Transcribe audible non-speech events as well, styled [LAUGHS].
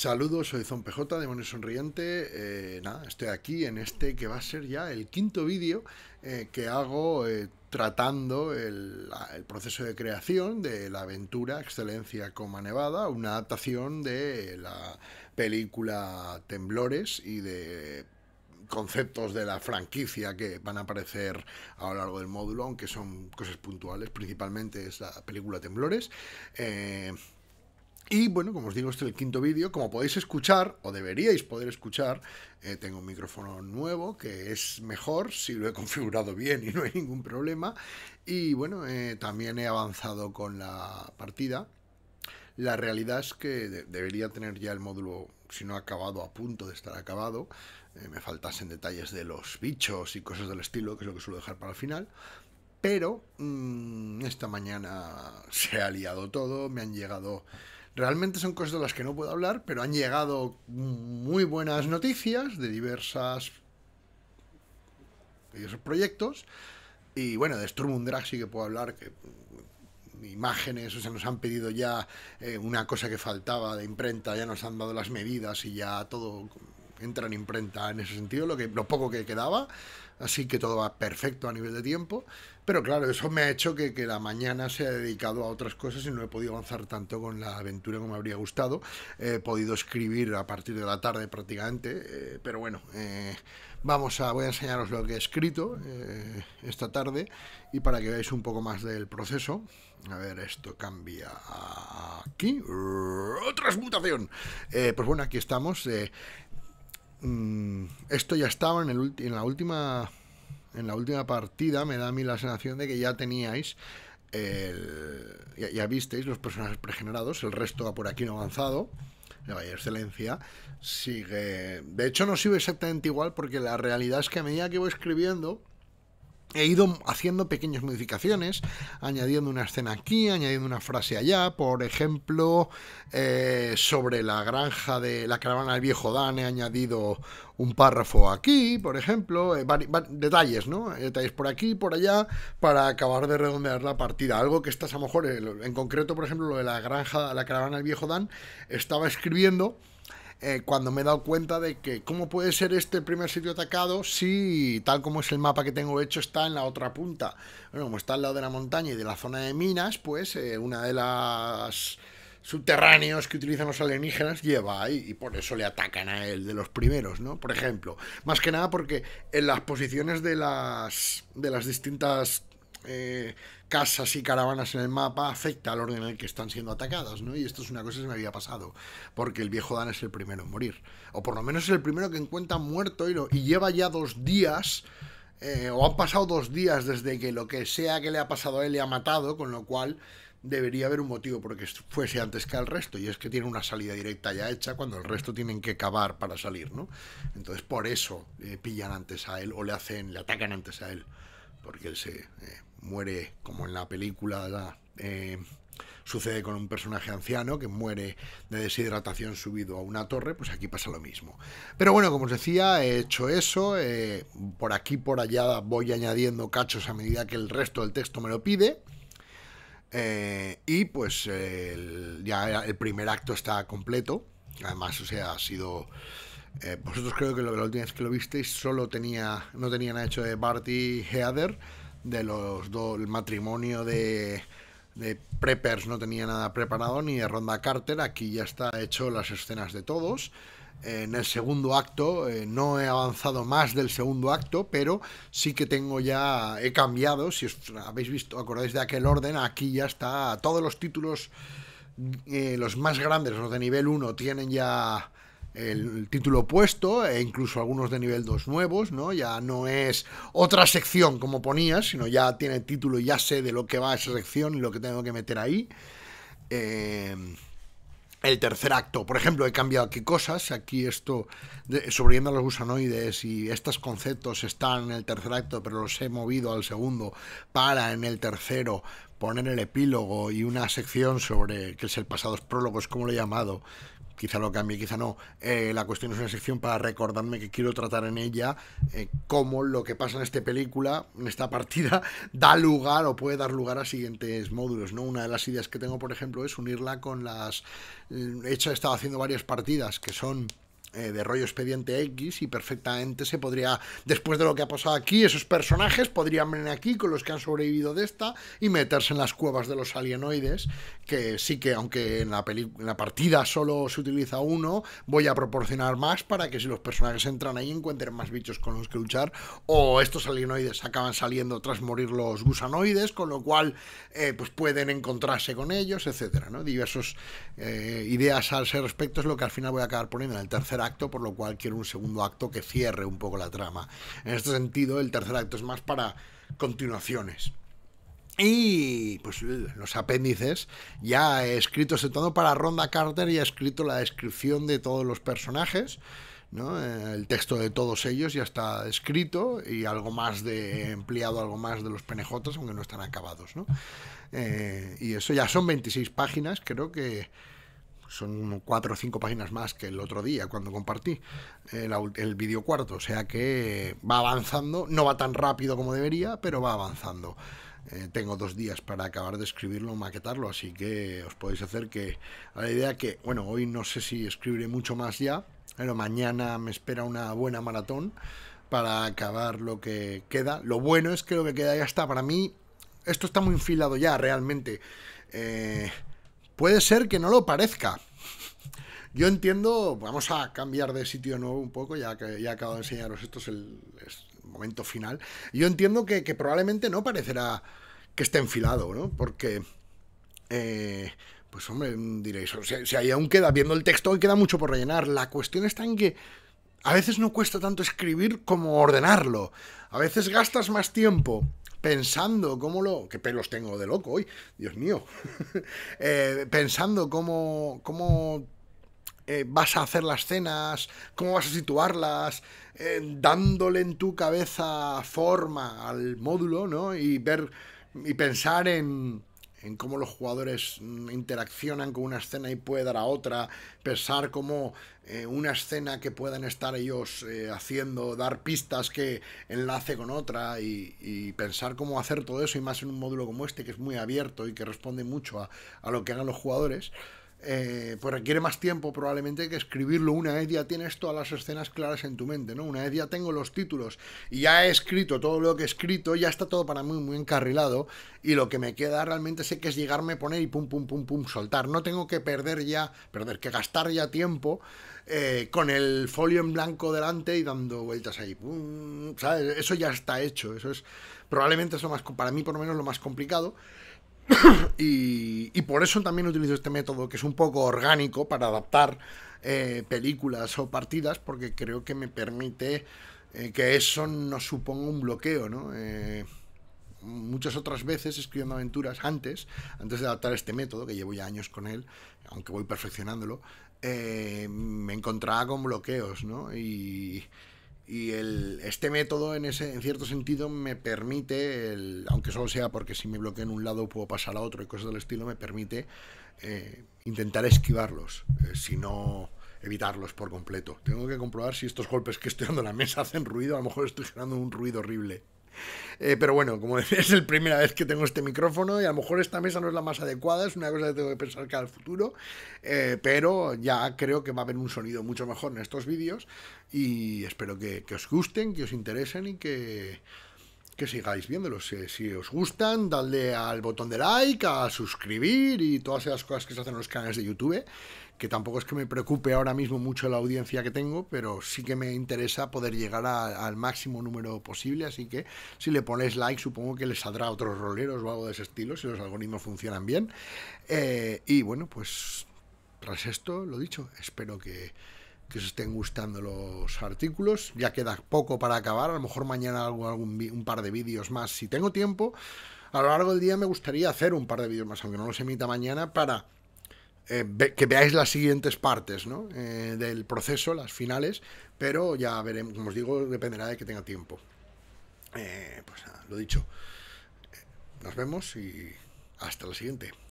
Saludos, soy Zon Demonio Sonriente. Eh, nada, estoy aquí en este que va a ser ya el quinto vídeo eh, que hago eh, tratando el, el, proceso de creación de la aventura Excelencia Coma Nevada, una adaptación de la película Temblores y de conceptos de la franquicia que van a aparecer a lo largo del módulo, aunque son cosas puntuales, principalmente es la película Temblores. Eh, y bueno, como os digo, este es el quinto vídeo. Como podéis escuchar, o deberíais poder escuchar, eh, tengo un micrófono nuevo que es mejor si lo he [LAUGHS] configurado bien y no hay ningún problema. Y bueno, eh, también he avanzado con la partida. La realidad es que debería tener ya el módulo, si no ha acabado, a punto de estar acabado. Eh, me faltasen detalles de los bichos y cosas del estilo, que es lo que suelo dejar para el final. Pero mm, esta mañana [LAUGHS] se ha liado todo, me han llegado Realmente son cosas de las que no puedo hablar, pero han llegado muy buenas noticias de diversas diversos proyectos. Y bueno, de Sturm sí que puedo hablar, que mm, imágenes, o sea, nos han pedido ya eh, una cosa que faltaba de imprenta, ya nos han dado las medidas y ya todo entra en imprenta en ese sentido, lo, que, lo poco que quedaba así que todo va perfecto a nivel de tiempo. Pero claro, eso me ha hecho que, la mañana se ha dedicado a otras cosas y no he podido avanzar tanto con la aventura como me habría gustado. He podido escribir a partir de la tarde prácticamente, eh, pero bueno, eh, vamos a, voy a enseñaros lo que he escrito eh, esta tarde y para que veáis un poco más del proceso. A ver, esto cambia aquí. Transmutación. pues bueno, aquí estamos. Mm, esto ya estaba en, el en la última en la última partida me da a mí la sensación de que ya teníais ya, visteis los personajes pregenerados, el resto va por aquí no avanzado, de vaya Excelencia sigue... De hecho no sirve exactamente igual porque la realidad es que a medida que voy escribiendo He ido haciendo pequeñas modificaciones, añadiendo una escena aquí, añadiendo una frase allá, por ejemplo, eh, sobre la granja de la caravana del viejo Dan he añadido un párrafo aquí, por ejemplo, eh, detalles, ¿no? Eh, detalles por aquí, por allá, para acabar de redondear la partida. Algo que estás a lo mejor, en concreto, por ejemplo, lo de la granja, la caravana del viejo Dan, estaba escribiendo eh, cuando me he dado cuenta de que cómo puede ser este primer sitio atacado si tal como es el mapa que tengo hecho está en la otra punta. Bueno, como está al lado de la montaña y de la zona de minas, pues eh, una de las subterráneos que utilizan los alienígenas lleva ahí y por eso le atacan a él de los primeros, ¿no? Por ejemplo, más que nada porque en las posiciones de las de las distintas eh, casas y caravanas en el mapa afecta al orden en el que están siendo atacadas, ¿no? Y esto es una cosa que se me había pasado, porque el viejo Dan es el primero en morir, o por lo menos es el primero que encuentra muerto y, y lleva ya dos días... Eh, o han pasado dos días desde que lo que sea que le ha pasado a él le ha matado, con lo cual debería haber un motivo porque fuese antes que al resto, y es que tiene una salida directa ya hecha cuando el resto tienen que cavar para salir, ¿no? Entonces por eso pillan antes a él o le hacen, le atacan antes a él, porque él se eh, muere, como en la película, eh, sucede con un personaje anciano que muere de deshidratación subido a una torre, pues aquí pasa lo mismo. Pero bueno, como os decía, he hecho eso, eh, por aquí, por allá voy añadiendo cachos a medida que el resto del texto me lo pide. Eh, y pues ya el primer acto está completo. Además, o sea, ha sido... vosotros creo que lo, la última vez que lo visteis solo tenía, no tenían hecho de Barty Heather de los dos, el matrimonio de, de Preppers no tenía nada preparado, ni de Ronda Carter, aquí ya está hecho las escenas de todos. en el segundo acto, eh, no he avanzado más del segundo acto, pero sí que tengo ya, he cambiado, si os habéis visto, acordáis de aquel orden, aquí ya está, todos los títulos, eh, los más grandes, los de nivel 1, tienen ya el título puesto, e incluso algunos de nivel 2 nuevos, ¿no? Ya no es otra sección como ponías, sino ya tiene título y ya sé de lo que va esa sección y lo que tengo que meter ahí. Eh, el tercer acto, por ejemplo, he cambiado aquí cosas, aquí esto, sobreviviendo los gusanoides y estos conceptos están en el tercer acto, pero los he movido al segundo para en el tercero poner el epílogo y una sección sobre, que es el pasado, prólogo, prólogos, como lo he llamado, quizá lo cambie, quizá no. Eh, la cuestión es una sección para recordarme que quiero tratar en ella eh, cómo lo que pasa en esta película, en esta partida, [LAUGHS] da lugar o puede dar lugar a siguientes módulos. ¿no? Una de las ideas que tengo, por ejemplo, es unirla con las... Eh, hecho, he estado haciendo varias partidas que son eh, de rollo expediente X y perfectamente se podría, después de lo que ha pasado aquí, esos personajes podrían venir aquí con los que han sobrevivido de esta y meterse en las cuevas de los alienoides, que sí que aunque en la, en la partida solo se utiliza uno, voy a proporcionar más para que si los personajes entran ahí encuentren más bichos con los que luchar o estos alienoides acaban saliendo tras morir los gusanoides, con lo cual eh, pues pueden encontrarse con ellos, etcétera, ¿no? Diversas eh, ideas al respecto es lo que al final voy a acabar poniendo en el tercer acto, por lo cual quiero un segundo acto que cierre un poco la trama. En este sentido, el tercer acto es más para continuaciones. Y pues los apéndices, ya he escrito, sobre todo para Ronda Carter, ya he escrito la descripción de todos los personajes. ¿no? Eh, el texto de todos ellos ya está escrito y algo más de empleado, algo más de los penejotas, aunque no están acabados. ¿no? Eh, y eso ya son 26 páginas, creo que son cuatro o cinco páginas más que el otro día cuando compartí eh, el, vídeo cuarto. O sea que va avanzando, no va tan rápido como debería, pero va avanzando. Eh, tengo dos días para acabar de escribirlo, maquetarlo, así que os podéis hacer que a la idea que, bueno, hoy no sé si escribiré mucho más ya, pero mañana me espera una buena maratón para acabar lo que queda. Lo bueno es que lo que queda ya está. Para mí, esto está muy enfilado ya, realmente. Eh, Puede ser que no lo parezca. Yo entiendo, vamos a cambiar de sitio nuevo un poco, ya que ya acabo de enseñaros esto es el, momento final. Yo entiendo que, probablemente no parecerá que esté enfilado, ¿no? Porque, eh, pues hombre, diréis, si sea, si aún queda, viendo el texto, queda mucho por rellenar. La cuestión está en que a veces no cuesta tanto escribir como ordenarlo. A veces gastas más tiempo pensando cómo lo... ¡Qué pelos tengo de loco hoy! Dios mío. [LAUGHS] Eh, pensando cómo... cómo eh, vas a hacer las cenas, cómo vas a situarlas, eh, dándole en tu cabeza forma al módulo, ¿no? Y ver y pensar en, en cómo los jugadores mm, interaccionan con una escena y puede dar a otra, pensar cómo eh, una escena que puedan estar ellos eh, haciendo, dar pistas que enlace con otra y, pensar cómo hacer todo eso y más en un módulo como este que es muy abierto y que responde mucho a, a lo que hagan los jugadores. Eh, pues requiere más tiempo probablemente que escribirlo. Una vez ya tienes todas las escenas claras en tu mente, ¿no? Una vez ya tengo los títulos y ya he escrito todo lo que he escrito, ya está todo para mí muy encarrilado y lo que me queda realmente sé que es llegarme a poner y pum, pum, pum, pum, soltar. No tengo que perder ya, perder, que gastar ya tiempo eh, con el folio en blanco delante y dando vueltas ahí. Pum, Eso ya está hecho, eso es probablemente más, para mí por lo menos lo más complicado. [COUGHS] y, por eso también utilizo este método, que es un poco orgánico para adaptar eh, películas o partidas, porque creo que me permite eh, que eso no suponga un bloqueo, ¿no? Eh, muchas otras veces escribiendo aventuras antes, antes de adaptar este método, que llevo ya años con él, aunque voy perfeccionándolo, me encontraba con bloqueos, ¿no? Y, y el, este método, en, ese, en cierto sentido, me permite, aunque solo sea porque si me bloqueo en un lado puedo pasar a otro y cosas del estilo, me permite eh, intentar esquivarlos, eh, si no evitarlos por completo. Tengo que comprobar si estos golpes que estoy dando en la mesa hacen ruido, a lo mejor estoy generando un ruido horrible. Eh, pero bueno, como decía, [LAUGHS] es la primera vez que tengo este micrófono y a lo mejor esta mesa no es la más adecuada, es una cosa que tengo que pensar que al futuro, eh, pero ya creo que va a haber un sonido mucho mejor en estos vídeos y espero que os gusten, que os interesen y que que sigáis viéndolos. si os gustan, dadle al botón de like, a suscribir y todas esas cosas que se hacen en los canales de YouTube, que tampoco es que me preocupe ahora mismo mucho la audiencia que tengo, pero sí que me interesa poder llegar al máximo número posible, así que si le ponéis like supongo que les saldrá otros roleros o algo de ese estilo, si los algoritmos funcionan bien. Eh, y bueno, pues tras esto, lo dicho, espero que que os estén gustando los artículos. Ya queda poco para acabar. A lo mejor mañana hago algún, un par de vídeos más si tengo tiempo. A lo largo del día me gustaría hacer un par de vídeos más, aunque no los emita mañana, para eh, que veáis las siguientes partes eh, del proceso, las finales. Pero ya veremos, como os digo, dependerá de que tenga tiempo. Eh, pues lo dicho. Nos vemos y hasta la siguiente.